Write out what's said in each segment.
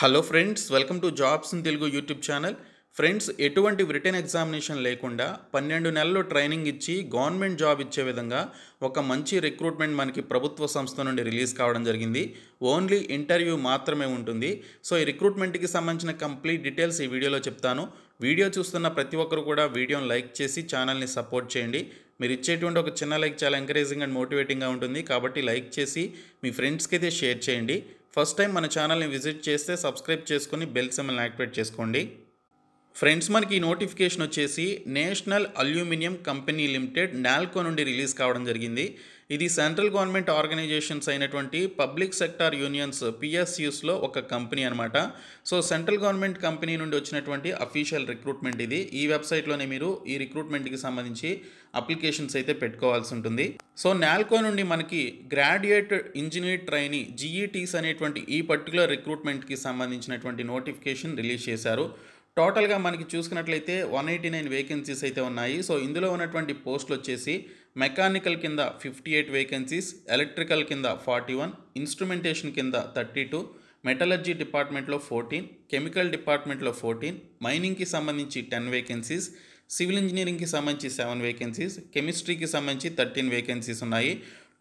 hello friends welcome to jobs in Telugu YouTube channel friends ఎటువంటి return examination లేకుండా పన్నెండు నెలలు ట్రైనింగ్ ఇచ్చి గవర్నమెంట్ జాబ్ ఇచ్చే విధంగా ఒక మంచి రిక్రూట్మెంట్ మనకి ప్రభుత్వ సంస్థ నుండి రిలీజ్ కావడం జరిగింది ఓన్లీ ఇంటర్వ్యూ మాత్రమే ఉంటుంది సో ఈ రిక్రూట్మెంట్కి సంబంధించిన కంప్లీట్ డీటెయిల్స్ ఈ వీడియోలో చెప్తాను వీడియో చూస్తున్న ప్రతి ఒక్కరు కూడా వీడియోని లైక్ చేసి ఛానల్ని సపోర్ట్ చేయండి మీరు ఇచ్చేటువంటి ఒక చిన్న లైక్ చాలా ఎంకరేజింగ్ అండ్ మోటివేటింగ్గా ఉంటుంది కాబట్టి లైక్ చేసి మీ ఫ్రెండ్స్కి అయితే షేర్ చేయండి ఫస్ట్ టైం మన ఛానల్ని విజిట్ చేస్తే సబ్స్క్రైబ్ చేసుకుని బెల్ సిమ్ని యాక్టివేట్ చేసుకోండి ఫ్రెండ్స్ మనకి ఈ నోటిఫికేషన్ వచ్చేసి national aluminium company limited NALCO నుండి రిలీజ్ కావడం జరిగింది ఇది సెంట్రల్ గవర్నమెంట్ ఆర్గనైజేషన్స్ అయినటువంటి పబ్లిక్ సెక్టార్ యూనియన్స్ పిఎస్యూస్లో ఒక కంపెనీ అనమాట సో సెంట్రల్ గవర్నమెంట్ కంపెనీ నుండి వచ్చినటువంటి అఫీషియల్ రిక్రూట్మెంట్ ఇది ఈ వెబ్సైట్లోనే మీరు ఈ రిక్రూట్మెంట్కి సంబంధించి అప్లికేషన్స్ అయితే పెట్టుకోవాల్సి ఉంటుంది సో నాల్కో నుండి మనకి గ్రాడ్యుయేట్ ఇంజనీర్ ట్రైనీ జీఈటీస్ అనేటువంటి ఈ పర్టికులర్ రిక్రూట్మెంట్కి సంబంధించినటువంటి నోటిఫికేషన్ రిలీజ్ చేశారు టోటల్గా మనకి చూసుకున్నట్లయితే వన్ ఎయిటీ నైన్ వేకెన్సీస్ అయితే ఉన్నాయి సో ఇందులో ఉన్నటువంటి పోస్టులు వచ్చేసి మెకానికల్ కింద ఫిఫ్టీ ఎయిట్ వేకెన్సీస్ ఎలక్ట్రికల్ కింద ఫార్టీ వన్ ఇన్స్ట్రుమెంటేషన్ కింద థర్టీ టూ మెటలర్జీ డిపార్ట్మెంట్లో ఫోర్టీన్ కెమికల్ డిపార్ట్మెంట్లో ఫోర్టీన్ మైనింగ్కి సంబంధించి టెన్ వేకెన్సీస్ సివిల్ ఇంజనీరింగ్కి సంబంధించి సెవెన్ వేకెన్సీస్ కెమిస్ట్రీకి సంబంధించి థర్టీన్ వేకెన్సీస్ ఉన్నాయి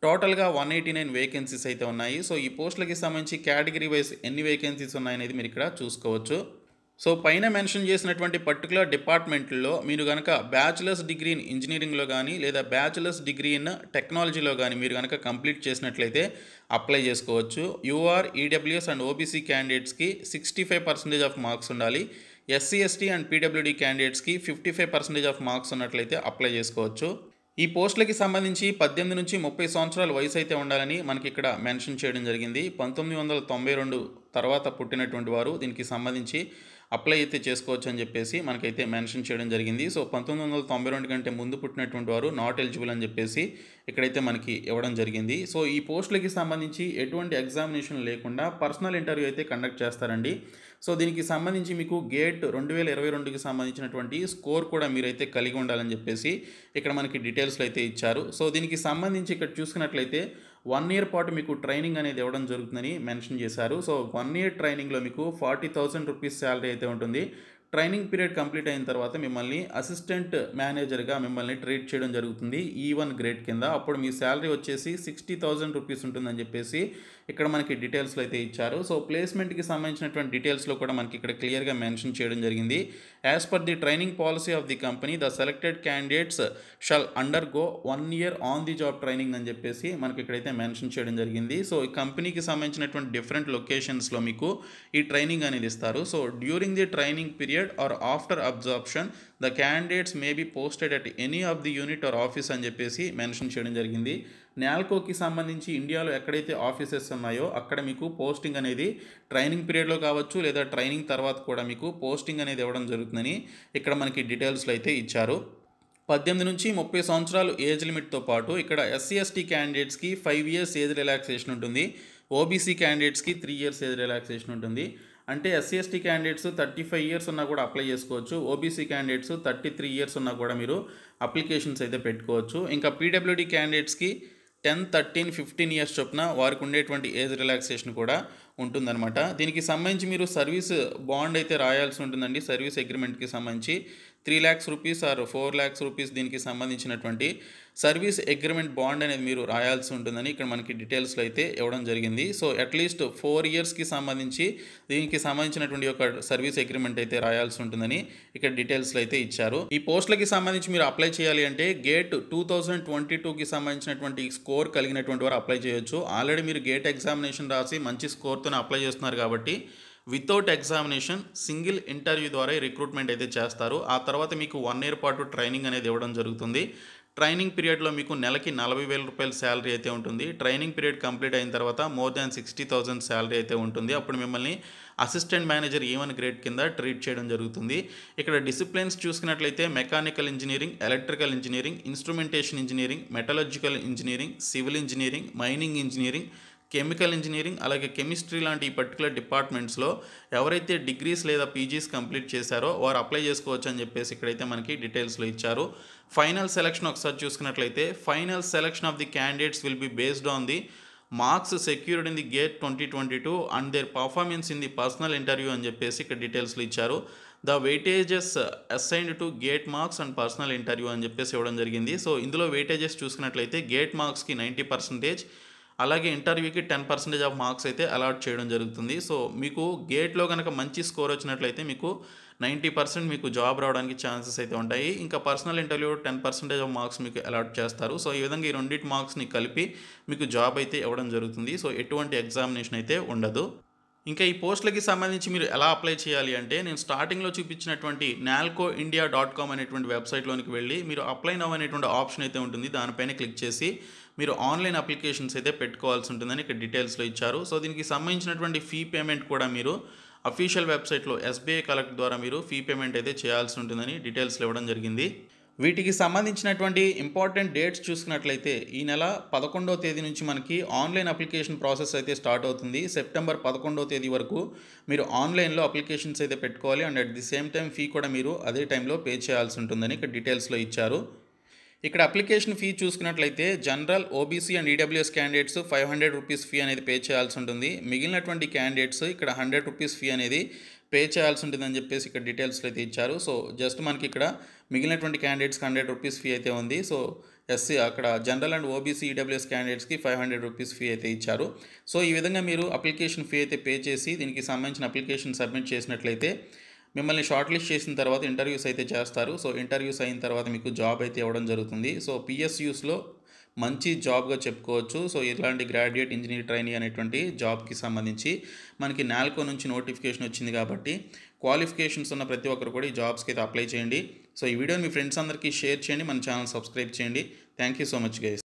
టోటల్గా వన్ ఎయిటీ నైన్ వేకెన్సీస్ అయితే ఉన్నాయి సో ఈ పోస్టులకి సంబంధించి కేటగిరీ వైజ్ ఎన్ని వేకెన్సీస్ ఉన్నాయనేది మీరు ఇక్కడ చూసుకోవచ్చు సో పైన మెన్షన్ చేసినటువంటి పర్టికులర్ డిపార్ట్మెంట్లో మీరు కనుక బ్యాచిలర్స్ డిగ్రీ ఇన్ ఇంజనీరింగ్లో కానీ లేదా బ్యాచిలర్స్ డిగ్రీ ఇన్ టెక్నాలజీలో కానీ మీరు కనుక కంప్లీట్ చేసినట్లయితే అప్లై చేసుకోవచ్చు యూఆర్ ఈడబ్ల్యూఎస్ అండ్ ఓబీసీ క్యాండిడేట్స్కి sixty five percentage of marks ఉండాలి ఎస్సీ ఎస్టీ అండ్ పీడబ్ల్యూడీ క్యాండిడేట్స్కి fifty five percentage of marks ఉన్నట్లయితే అప్లై చేసుకోవచ్చు ఈ పోస్టులకి సంబంధించి పద్దెనిమిది నుంచి ముప్పై సంవత్సరాల వయసు అయితే ఉండాలని మనకి ఇక్కడ మెన్షన్ చేయడం జరిగింది పంతొమ్మిది వందల తొంభై రెండు తర్వాత పుట్టినటువంటి వారు దీనికి సంబంధించి అప్లై అయితే చేసుకోవచ్చు అని చెప్పేసి మనకైతే మెన్షన్ చేయడం జరిగింది సో పంతొమ్మిది వందల తొంభై రెండు కంటే ముందు పుట్టినటువంటి వారు నాట్ ఎలిజిబుల్ అని చెప్పేసి ఇక్కడైతే మనకి ఇవ్వడం జరిగింది సో ఈ పోస్టులకి సంబంధించి ఎటువంటి ఎగ్జామినేషన్ లేకుండా పర్సనల్ ఇంటర్వ్యూ అయితే కండక్ట్ చేస్తారండి సో దీనికి సంబంధించి మీకు గేట్ రెండు వేల ఇరవై రెండుకి సంబంధించినటువంటి స్కోర్ కూడా మీరైతే కలిగి ఉండాలని చెప్పేసి ఇక్కడ మనకి డీటెయిల్స్లో అయితే ఇచ్చారు సో దీనికి సంబంధించి ఇక్కడ చూసుకున్నట్లయితే వన్ ఇయర్ పాటు మీకు ట్రైనింగ్ అనేది ఇవ్వడం జరుగుతుందని మెన్షన్ చేశారు సో వన్ ఇయర్ ట్రైనింగ్లో మీకు ఫార్టీ థౌసండ్ రూపీస్ శాలరీ అయితే ఉంటుంది ట్రైనింగ్ పీరియడ్ కంప్లీట్ అయిన తర్వాత మిమ్మల్ని అసిస్టెంట్ మేనేజర్గా మిమ్మల్ని ట్రీట్ చేయడం జరుగుతుంది ఈ e వన్ గ్రేడ్ కింద అప్పుడు మీ శాలరీ వచ్చేసి సిక్స్టీ థౌజండ్ రూపీస్ ఉంటుందని చెప్పేసి ఇక్కడ మనకి డీటెయిల్స్లో అయితే ఇచ్చారు సో ప్లేస్మెంట్కి సంబంధించినటువంటి డీటెయిల్స్లో కూడా మనకి ఇక్కడ క్లియర్గా మెన్షన్ చేయడం జరిగింది as per the training policy of the company the selected candidates shall undergo one year on the job training అని చెప్పేసి మనకి ఇక్కడైతే మెన్షన్ చేయడం జరిగింది సో ఈ కంపెనీకి సంబంధించినటువంటి డిఫరెంట్ లొకేషన్స్లో మీకు ఈ ట్రైనింగ్ అనేది ఇస్తారు so during the training period period or after absorption, the candidates may be posted at any of the unit or office అని చెప్పేసి మెన్షన్ చేయడం జరిగింది నాల్కోకి సంబంధించి ఇండియాలో ఎక్కడైతే ఆఫీసెస్ ఉన్నాయో అక్కడ మీకు పోస్టింగ్ అనేది ట్రైనింగ్ పీరియడ్లో కావచ్చు లేదా ట్రైనింగ్ తర్వాత కూడా మీకు పోస్టింగ్ అనేది ఇవ్వడం జరుగుతుందని ఇక్కడ మనకి డీటెయిల్స్లో అయితే ఇచ్చారు పద్దెనిమిది నుంచి ముప్పై సంవత్సరాలు ఏజ్ లిమిట్తో పాటు ఇక్కడ ఎస్సీ ఎస్టీ క్యాండిడేట్స్కి ఫైవ్ ఇయర్స్ ఏజ్ రిలాక్సేషన్ ఉంటుంది ఓబీసీ క్యాండిడేట్స్కి త్రీ ఇయర్స్ ఏజ్ రిలాక్సేషన్ ఉంటుంది అంటే SC ST candidates thirty five years ఉన్నా కూడా అప్లై చేసుకోవచ్చు OBC candidates thirty three years ఉన్నా కూడా మీరు అప్లికేషన్స్ అయితే పెట్టుకోవచ్చు ఇంకా పీడబ్ల్యూడీ క్యాండిడేట్స్కి టెన్ థర్టీన్ ఫిఫ్టీన్ ఇయర్స్ చొప్పున వారికి ఉండేటువంటి ఏజ్ రిలాక్సేషన్ కూడా ఉంటుందన్నమాట దీనికి సంబంధించి మీరు సర్వీస్ బాండ్ అయితే రాయాల్సి ఉంటుందండి సర్వీస్ అగ్రిమెంట్కి సంబంధించి three lakhs rupees or four lakhs rupees దీనికి సంబంధించినటువంటి సర్వీస్ అగ్రిమెంట్ బాండ్ అనేది మీరు రాయాల్సి ఉంటుందని ఇక్కడ మనకి డీటెయిల్స్లో అయితే ఇవ్వడం జరిగింది సో అట్లీస్ట్ ఫోర్ ఇయర్స్కి సంబంధించి దీనికి సంబంధించినటువంటి ఒక సర్వీస్ అగ్రిమెంట్ అయితే రాయాల్సి ఉంటుందని ఇక్కడ డీటెయిల్స్లో అయితే ఇచ్చారు ఈ పోస్టులకి సంబంధించి మీరు అప్లై చేయాలి అంటే గేట్ టూ థౌజండ్ ట్వంటీ టూకి సంబంధించినటువంటి స్కోర్ కలిగినటువంటి వారు అప్లై చేయొచ్చు ఆల్రెడీ మీరు గేట్ ఎగ్జామినేషన్ రాసి మంచి స్కోర్ చదువుకొని అప్లై చేస్తున్నారు కాబట్టి వితౌట్ ఎగ్జామినేషన్ సింగిల్ ఇంటర్వ్యూ ద్వారా రిక్రూట్మెంట్ అయితే చేస్తారు ఆ తర్వాత మీకు వన్ ఇయర్ పాటు ట్రైనింగ్ అనేది ఇవ్వడం జరుగుతుంది ట్రైనింగ్ పీరియడ్లో మీకు నెలకి నలభై వేల రూపాయల శాలరీ అయితే ఉంటుంది ట్రైనింగ్ పీరియడ్ కంప్లీట్ అయిన తర్వాత more than sixty thousand salary అయితే ఉంటుంది అప్పుడు మిమ్మల్ని అసిస్టెంట్ మేనేజర్ ఈవెన్ గ్రేడ్ కింద ట్రీట్ చేయడం జరుగుతుంది ఇక్కడ డిసిప్లిన్స్ చూసుకున్నట్లయితే mechanical engineering electrical engineering instrumentation engineering metallurgical engineering civil engineering mining engineering chemical engineering అలాగే కెమిస్ట్రీ లాంటి ఈ పర్టికులర్ డిపార్ట్మెంట్స్లో ఎవరైతే డిగ్రీస్ లేదా పీజీస్ కంప్లీట్ చేశారో వారు అప్లై చేసుకోవచ్చు అని చెప్పేసి ఇక్కడైతే మనకి డీటెయిల్స్లో ఇచ్చారు ఫైనల్ సెలక్షన్ ఒకసారి చూసుకున్నట్లయితే final selection of the candidates will be based on the marks secured in the GATE twenty twenty two and their performance in the personal interview అని చెప్పేసి ఇక్కడ డీటెయిల్స్లో ఇచ్చారు the weightages assigned to GATE marks and personal interview అని చెప్పేసి ఇవ్వడం జరిగింది so ఇందులో వెయిటేజెస్ చూసుకున్నట్లయితే గేట్ మార్క్స్కి నైంటీ పర్సెంటేజ్ అలాగే ఇంటర్వ్యూకి టెన్ పర్సెంటేజ్ ఆఫ్ మార్క్స్ అయితే అలాట్ చేయడం జరుగుతుంది సో మీకు గేట్లో కనుక మంచి స్కోర్ వచ్చినట్లయితే మీకు నైంటీ పర్సెంట్ మీకు జాబ్ రావడానికి ఛాన్సెస్ అయితే ఉంటాయి ఇంకా personal interview ten percentage of marks మీకు అలాట్ చేస్తారు సో ఈ విధంగా ఈ రెండింటి మార్క్స్ని కలిపి మీకు జాబ్ అయితే ఇవ్వడం జరుగుతుంది సో ఎటువంటి ఎగ్జామినేషన్ అయితే ఉండదు ఇంకా ఈ పోస్టులకి సంబంధించి మీరు ఎలా అప్లై చేయాలి అంటే నేను స్టార్టింగ్లో చూపించినటువంటి నాల్కో ఇండియా డాట్ కామ్ అనేటువంటి వెబ్సైట్లోనికి వెళ్ళి మీరు అప్లై నవ్ అనేటువంటి ఆప్షన్ అయితే ఉంటుంది దానిపైన క్లిక్ చేసి మీరు ఆన్లైన్ అప్లికేషన్స్ అయితే పెట్టుకోవాల్సి ఉంటుందని ఇక్కడ డీటెయిల్స్లో ఇచ్చారు సో దీనికి సంబంధించినటువంటి ఫీ పేమెంట్ కూడా మీరు అఫీషియల్ వెబ్సైట్లో ఎస్బీఐ కలెక్ట్ ద్వారా మీరు ఫీ పేమెంట్ అయితే చేయాల్సి ఉంటుందని డీటెయిల్స్లో ఇవ్వడం జరిగింది వీటికి సంబంధించినటువంటి ఇంపార్టెంట్ డేట్స్ చూసుకున్నట్లయితే ఈ నెల పదకొండవ తేదీ నుంచి మనకి ఆన్లైన్ అప్లికేషన్ ప్రాసెస్ అయితే స్టార్ట్ అవుతుంది సెప్టెంబర్ పదకొండో తేదీ వరకు మీరు ఆన్లైన్లో అప్లికేషన్స్ అయితే పెట్టుకోవాలి and at the same time fee కూడా మీరు అదే టైంలో పే చేయాల్సి ఉంటుందని ఇక్కడ డీటెయిల్స్లో ఇచ్చారు ఇక్కడ అప్లికేషన్ ఫీ చూసుకున్నట్లయితే general OBC and EWS e candidates five hundred rupees fee అనేది పే చేయాల్సి ఉంటుంది మిగిలినటువంటి క్యాండిడేట్స్ ఇక్కడ హండ్రెడ్ రూపీస్ ఫీ అనేది పే చేయాల్సి ఉంటుందని చెప్పేసి ఇక్కడ డీటెయిల్స్ అయితే ఇచ్చారు సో జస్ట్ మనకి ఇక్కడ మిగిలినటువంటి క్యాండిడేట్స్కి హండ్రెడ్ రూపీస్ ఫీ అయితే ఉంది సో ఎస్సీ అక్కడ జనరల్ అండ్ ఓబీసీ ఈడబ్ల్యూఎస్ క్యాండిడేట్స్కి ఫైవ్ హండ్రెడ్ రూపీస్ ఫీ అయితే ఇచ్చారు సో ఈ విధంగా మీరు అప్లికేషన్ ఫీ అయితే పే చేసి దీనికి సంబంధించిన అప్లికేషన్ సబ్మిట్ చేసినట్లయితే మిమ్మల్ని షార్ట్ లిస్ట్ చేసిన తర్వాత ఇంటర్వ్యూస్ అయితే చేస్తారు సో ఇంటర్వ్యూస్ అయిన తర్వాత మీకు జాబ్ అయితే ఇవ్వడం జరుగుతుంది సో పిఎస్యూస్లో మంచి జాబ్గా చెప్పుకోవచ్చు సో ఇలాంటి గ్రాడ్యుయేట్ ఇంజనీర్ ట్రైనింగ్ అనేటువంటి జాబ్కి సంబంధించి మనకి నాల్కో నుంచి నోటిఫికేషన్ వచ్చింది కాబట్టి క్వాలిఫికేషన్స్ ఉన్న ప్రతి ఒక్కరు కూడా ఈ జాబ్స్కి అయితే అప్లై చేయండి సో ఈ వీడియోని మీ ఫ్రెండ్స్ అందరికీ షేర్ చేయండి మన ఛానల్ సబ్స్క్రైబ్ చేయండి thank you so much guys